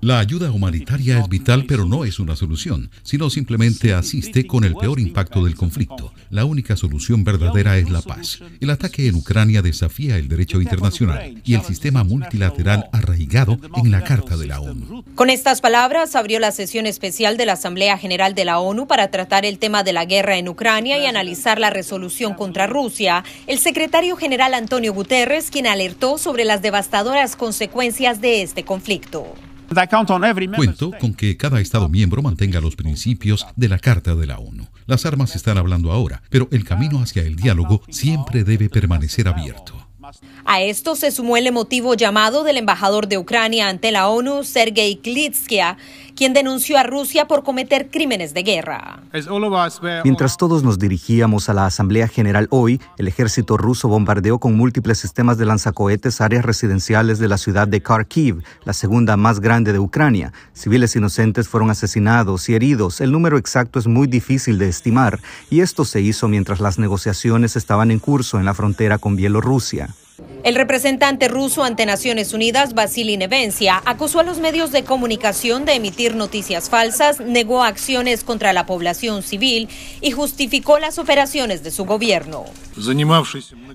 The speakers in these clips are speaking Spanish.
La ayuda humanitaria es vital, pero no es una solución, sino simplemente asiste con el peor impacto del conflicto. La única solución verdadera es la paz. El ataque en Ucrania desafía el derecho internacional y el sistema multilateral arraigado en la Carta de la ONU. Con estas palabras abrió la sesión especial de la Asamblea General de la ONU para tratar el tema de la guerra en Ucrania y analizar la resolución contra Rusia. El secretario general Antonio Guterres, quien alertó sobre las devastadoras consecuencias de este conflicto. Cuento con que cada Estado miembro mantenga los principios de la Carta de la ONU. Las armas están hablando ahora, pero el camino hacia el diálogo siempre debe permanecer abierto. A esto se sumó el emotivo llamado del embajador de Ucrania ante la ONU, Sergei Klitschko, quien denunció a Rusia por cometer crímenes de guerra. Mientras todos nos dirigíamos a la Asamblea General hoy, el ejército ruso bombardeó con múltiples sistemas de lanzacohetes áreas residenciales de la ciudad de Kharkiv, la segunda más grande de Ucrania. Civiles inocentes fueron asesinados y heridos. El número exacto es muy difícil de estimar, y esto se hizo mientras las negociaciones estaban en curso en la frontera con Bielorrusia. El representante ruso ante Naciones Unidas, Vasily Nevencia, acusó a los medios de comunicación de emitir noticias falsas, negó acciones contra la población civil y justificó las operaciones de su gobierno.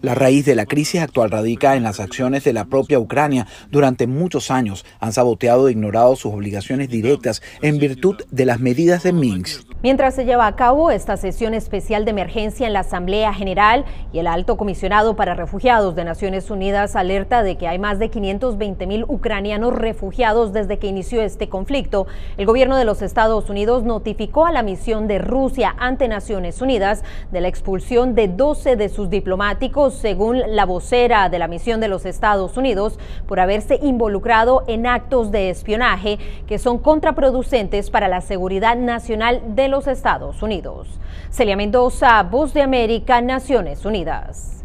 La raíz de la crisis actual radica en las acciones de la propia Ucrania. Durante muchos años han saboteado e ignorado sus obligaciones directas en virtud de las medidas de Minsk. Mientras se lleva a cabo esta sesión especial de emergencia en la Asamblea General y el alto comisionado para refugiados de Naciones Unidas alerta de que hay más de 520 mil ucranianos refugiados desde que inició este conflicto, el gobierno de los Estados Unidos notificó a la misión de Rusia ante Naciones Unidas de la expulsión de 12 de sus diplomáticos, según la vocera de la misión de los Estados Unidos, por haberse involucrado en actos de espionaje que son contraproducentes para la seguridad nacional de los Estados Unidos. Celia Mendoza, Voz de América, Naciones Unidas.